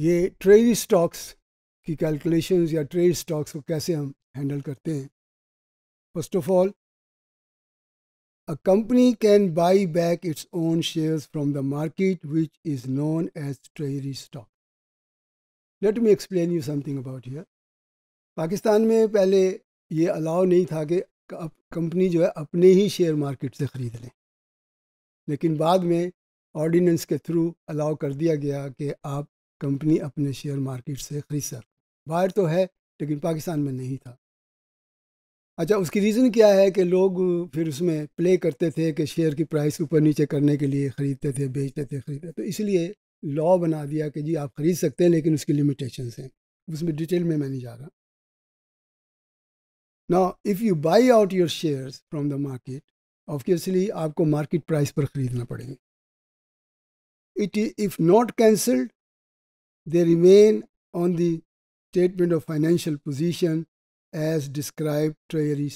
ये trade stocks की calculations या ट्रेड स्टॉक्स को कैसे हम हैंडल करते हैं first of all a company can buy back its own share from the market which is known as treasury stock let me explain you something about here Pakistan में पहले ये allow नहीं था कि कंपनी जो है अपने ही शेयर मार्केट से ख़रीद लें लेकिन बाद में ऑर्डिनेंस के थ्रू अलाउ कर दिया गया कि आप कंपनी अपने शेयर मार्केट से खरीद सर बाहर तो है लेकिन पाकिस्तान में नहीं था अच्छा उसकी रीज़न क्या है कि लोग फिर उसमें प्ले करते थे कि शेयर की प्राइस ऊपर नीचे करने के लिए ख़रीदते थे बेचते थे खरीदते तो इसलिए लॉ बना दिया कि जी आप ख़रीद सकते हैं लेकिन उसकी लिमिटेशंस हैं उसमें डिटेल में मैं नहीं जा रहा ना if you buy out your share from the market obviously आपको मार्केट प्राइस पर ख़रीदना पड़ेगा it if not cancelled they remain on the statement of financial position as described treasury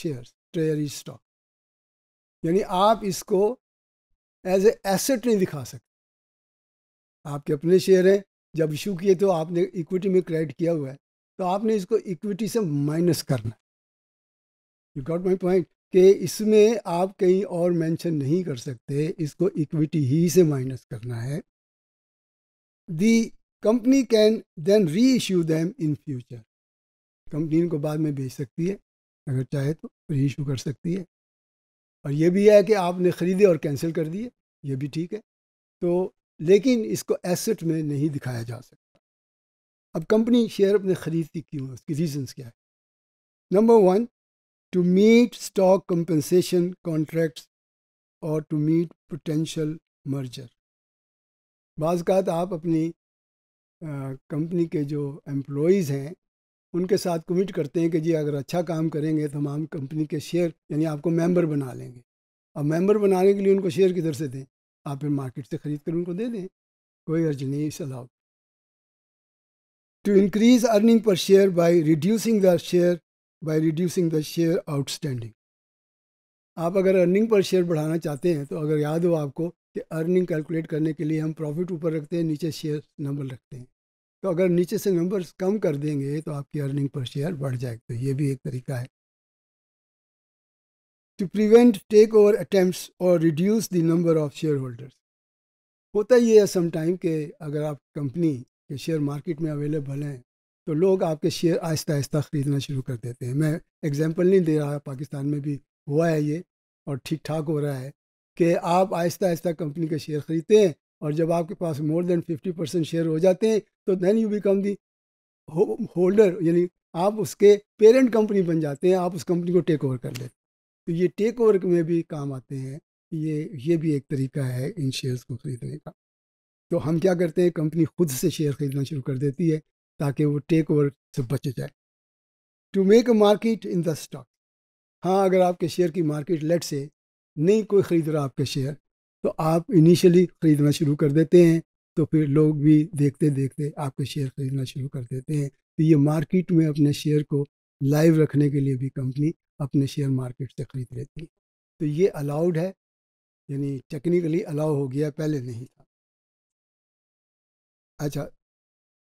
shares treasury stock यानी आप इसको एज ए एसेट नहीं दिखा सकते आपके अपने शेयर हैं जब इशू किए तो आपने इक्विटी में क्रेडिट किया हुआ है तो आपने इसको इक्विटी से माइनस करना यू गॉट माई पॉइंट कि इसमें आप कहीं और मेंशन नहीं कर सकते इसको इक्विटी ही से माइनस करना है the company can then reissue them in future company इनको बाद में बेच सकती है अगर चाहे तो री इशू कर सकती है और ये भी है कि आपने ख़रीदे और कैंसिल कर दिए ये भी ठीक है तो लेकिन इसको एसेट में नहीं दिखाया जा सकता अब कंपनी शेयर अपने ख़रीदती क्यों है उसकी रीजंस क्या है number one to meet stock compensation contracts और टू मीट पोटेंशल मर्जर बाज़ात आप अपनी कंपनी के जो एम्प्लॉयज़ हैं उनके साथ कमिट करते हैं कि जी अगर अच्छा काम करेंगे तो हम कंपनी के शेयर यानी आपको मेंबर बना लेंगे अब मेंबर बनाने के लिए उनको शेयर किधर से दें आप फिर मार्केट से ख़रीद कर उनको दे दें कोई अर्ज नहीं is allow to increase earning per share by reducing the share by reducing the share outstanding आप अगर अर्निंग पर शेयर बढ़ाना चाहते हैं तो अगर याद हो आपको कि अर्निंग कैलकुलेट करने के लिए हम प्रॉफिट ऊपर रखते हैं नीचे शेयर नंबर रखते हैं तो अगर नीचे से नंबर्स कम कर देंगे तो आपकी अर्निंग पर शेयर बढ़ जाएगी तो ये भी एक तरीका है to prevent take over attempt और reduce the number of shareholders होता ये है समटाइम के अगर आप कंपनी के शेयर मार्केट में अवेलेबल हैं तो लोग आपके शेयर आहिस्ता आहिस्ता ख़रीदना शुरू कर देते हैं मैं एग्जांपल नहीं दे रहा पाकिस्तान में भी हुआ है ये और ठीक ठाक हो रहा है कि आप आहिस्ता आहिस्ता कंपनी के शेयर ख़रीदते हैं और जब आपके पास more than fifty percent share हो जाते हैं तो then you become the holder यानी आप उसके पेरेंट कंपनी बन जाते हैं आप उस कंपनी को टेक ओवर कर लेते तो ये टेक ओवर में भी काम आते हैं ये ये भी एक तरीका है इन शेयर्स को खरीदने का तो हम क्या करते हैं कंपनी खुद से शेयर खरीदना शुरू कर देती है ताकि वो टेक ओवर से बच जाए to make a market in the stock हाँ अगर आपके शेयर की मार्केट लेट से नहीं कोई ख़रीद रहा आपके शेयर तो आप इनिशियली ख़रीदना शुरू कर देते हैं तो फिर लोग भी देखते देखते आपके शेयर खरीदना शुरू कर देते हैं तो ये मार्केट में अपने शेयर को लाइव रखने के लिए भी कंपनी अपने शेयर मार्केट से ख़रीद लेती है तो ये अलाउड है यानी टेक्निकली अलाउ हो गया पहले नहीं था अच्छा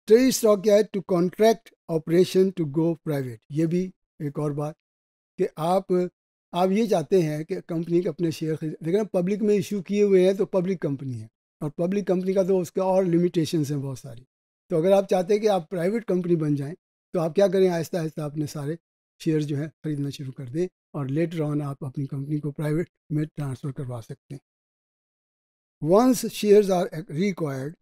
ट्रेड स्टॉक क्या है to contract operation to go private ये भी एक और बात कि आप आप ये चाहते हैं कि कंपनी के अपने शेयर खरीद देखना पब्लिक में इशू किए हुए हैं तो पब्लिक कंपनी है और पब्लिक कंपनी का तो उसके और लिमिटेशंस हैं बहुत सारी तो अगर आप चाहते हैं कि आप प्राइवेट कंपनी बन जाएं तो आप क्या करें आहिस्ता आहिस्ता अपने सारे शेयर जो है खरीदना शुरू कर दें और लेटर ऑन आप अपनी कंपनी को प्राइवेट में ट्रांसफ़र करवा सकते हैं once shares are required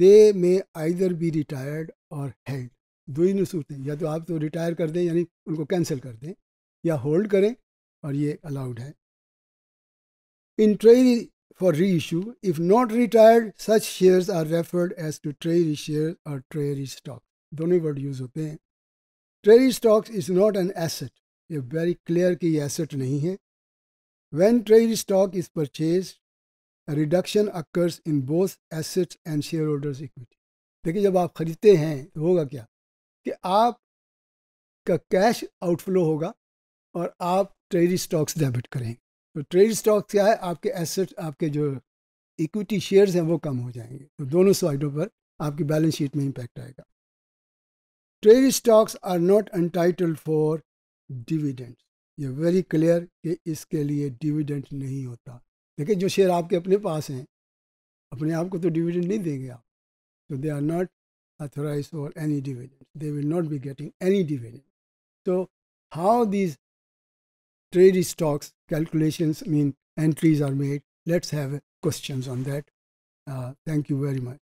they may either be retired और हेल्ड दो ही नसूत हैं या तो आप तो रिटायर कर दें यानी उनको कैंसिल कर दें या होल्ड करें और ये अलाउड है in treasury for reissue. If not retired, such shares are referred as to treasury shares or treasury stock. दोनों वर्ड यूज होते हैं treasury stocks is not an asset ये वेरी क्लियर कि ये एसेट नहीं है when treasury stock is purchase reduction occurs in both assets and shareholders equity देखिए जब आप खरीदते हैं तो होगा क्या कि आप का कैश आउटफ्लो होगा और आप ट्रेरी स्टॉक्स डेबिट करेंगे तो ट्रेड स्टॉक क्या है आपके एसेट आपके जो इक्विटी शेयर्स हैं वो कम हो जाएंगे तो दोनों साइडों पर आपकी बैलेंस शीट में इम्पैक्ट आएगा trade stocks are not untitled for dividend ये वेरी क्लियर कि इसके लिए डिविडेंड नहीं होता देखिए जो शेयर आपके अपने पास हैं अपने आप को तो डिविडेंड नहीं देंगे आप तो they are not authorise for any dividend they will not be getting any dividend. तो how these trade stocks calculations, mean, entries are made. Let's have questions on that. Uh, thank you very much.